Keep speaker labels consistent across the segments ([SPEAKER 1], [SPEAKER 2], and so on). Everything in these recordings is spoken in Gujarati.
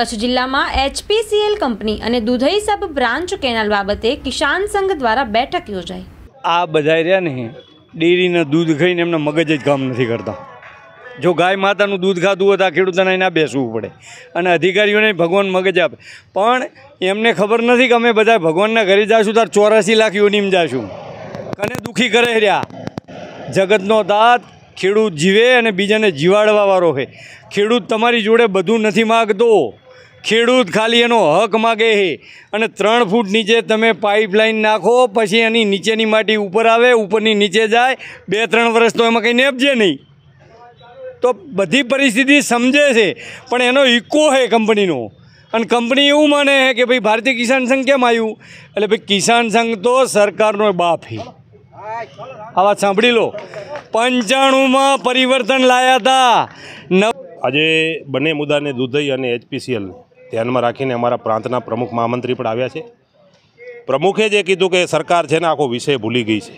[SPEAKER 1] કચ્છ જિલ્લામાં એચપીસીએલ કંપની અને દુધઈ સબ બ્રાન્ચ કેનાલ બાબતે કિસાન સંઘ દ્વારા બેઠક યોજાઈ આ બધા રહ્યા ને ડેરીના દૂધ ખાઈને એમના મગજ જ કામ નથી કરતા જો ગાય માતાનું દૂધ ખાધું હોય તો આ ખેડૂતોને ના બેસવું પડે અને અધિકારીઓને ભગવાન મગજ આપે પણ એમને ખબર નથી કે અમે બધા ભગવાનના ઘરે જાશું તાર ચોરાસી લાખ યોનીમ જાશું કને દુઃખી કરે રહ્યા જગતનો દાંત ખેડૂત જીવે અને બીજાને જીવાડવા વાળો છે ખેડૂત તમારી જોડે બધું નથી માગતો ખેડૂત ખાલી એનો હક માગે છે અને ત્રણ ફૂટ નીચે તમે પાઇપલાઇન નાખો પછી એની નીચેની માટી ઉપર આવે ઉપરની નીચે જાય બે ત્રણ વર્ષ તો એમાં કંઈ નેપજે નહીં તો બધી પરિસ્થિતિ સમજે છે પણ એનો ઇકો છે કંપનીનો અને કંપની એવું માને છે કે ભાઈ ભારતીય કિસાન સંઘ કેમ આવ્યું એટલે ભાઈ કિસાન સંઘ તો સરકારનો બાપ છે આ વાત સાંભળી લો પંચાણુંમાં પરિવર્તન લાયા હતા આજે બંને મુદ્દાને દુધઈ અને એચપીસીએલ
[SPEAKER 2] ધ્યાનમાં રાખીને અમારા પ્રાંતના પ્રમુખ મહામંત્રી પણ આવ્યા છે પ્રમુખે જે કીધું કે સરકાર છે ને આખો વિષય ભૂલી ગઈ છે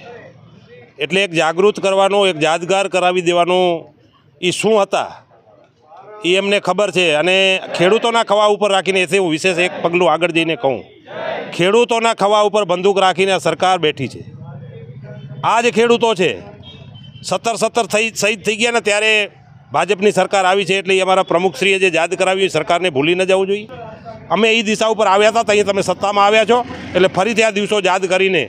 [SPEAKER 2] એટલે એક જાગૃત કરવાનો એક યાદગાર કરાવી દેવાનો એ શું હતા એ એમને ખબર છે અને ખેડૂતોના ખવા ઉપર રાખીને એ હું વિશેષ એક પગલું આગળ જઈને કહું ખેડૂતોના ખવા ઉપર બંદૂક રાખીને સરકાર બેઠી છે આ જ ખેડૂતો છે સત્તર સત્તર થઈ શહીદ થઈ ગયા ને ત્યારે ભાજપની સરકાર આવી છે એટલે અમારા પ્રમુખશ્રીએ જે યાદ કરાવી સરકારને ભૂલી ન જવું જોઈએ અમે એ દિશા ઉપર આવ્યા હતા ત્યાં તમે સત્તામાં આવ્યા છો એટલે ફરીથી આ દિવસો યાદ કરીને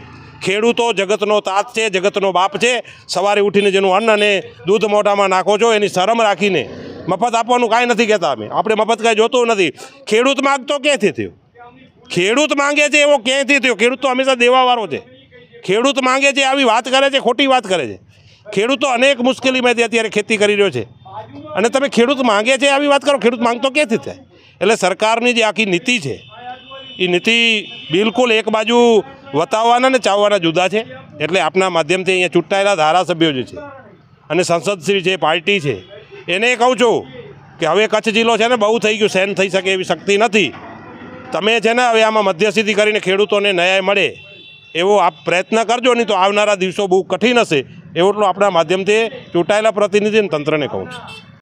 [SPEAKER 2] ખેડૂતો જગતનો તાત છે જગતનો બાપ છે સવારે ઉઠીને જેનું અન્ન અને દૂધ મોઢામાં નાખો છો એની શરમ રાખીને મફત આપવાનું કાંઈ નથી કહેતા અમે આપણે મફત કાંઈ જોતું નથી ખેડૂત માગતો ક્યાંથી થયો ખેડૂત માંગે છે એવો ક્યાંથી થયો ખેડૂત તો હંમેશા દેવાવાળો છે ખેડૂત માંગે છે આવી વાત કરે છે ખોટી વાત કરે છે ખેડૂતો અનેક મુશ્કેલીમાંથી અત્યારે ખેતી કરી રહ્યો છે અને તમે ખેડૂત માંગે છે આવી વાત કરો ખેડૂત માંગતો ક્યાંથી થાય એટલે સરકારની જે આખી નીતિ છે એ નીતિ બિલકુલ એક બાજુ વતાવવાના ને ચાવવાના જુદા છે એટલે આપના માધ્યમથી અહીંયા ચૂંટાયેલા ધારાસભ્યો જે છે અને સંસદશ્રી છે પાર્ટી છે એને કહું છું કે હવે કચ્છ જિલ્લો છે ને બહુ થઈ ગયું સહન થઈ શકે એવી શક્તિ નથી તમે છે ને હવે આમાં મધ્યસ્થિતિ કરીને ખેડૂતોને ન્યાય મળે એવો આપ પ્રયત્ન કરજો નહીં તો આવનારા દિવસો બહુ કઠિન હશે એવું આપણા માધ્યમથી ચૂંટાયેલા પ્રતિનિધિ તંત્રને કહું છું